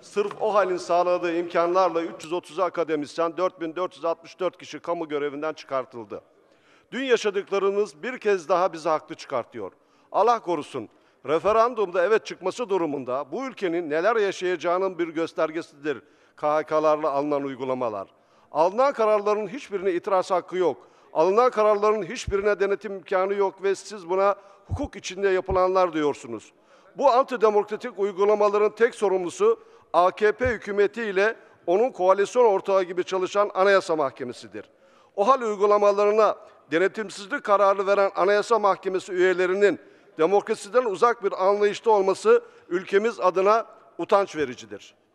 Sırf o halin sağladığı imkanlarla 330 akademisyen 4464 kişi kamu görevinden çıkartıldı. Dün yaşadıklarınız bir kez daha bizi haklı çıkartıyor. Allah korusun referandumda evet çıkması durumunda bu ülkenin neler yaşayacağının bir göstergesidir KHK'larla alınan uygulamalar. Alınan kararların hiçbirine itiraz hakkı yok. Alınan kararların hiçbirine denetim imkanı yok ve siz buna hukuk içinde yapılanlar diyorsunuz. Bu antidemokratik uygulamaların tek sorumlusu AKP hükümeti ile onun koalisyon ortağı gibi çalışan Anayasa Mahkemesi'dir. O hal uygulamalarına denetimsizlik kararı veren Anayasa Mahkemesi üyelerinin demokrasiden uzak bir anlayışta olması ülkemiz adına utanç vericidir.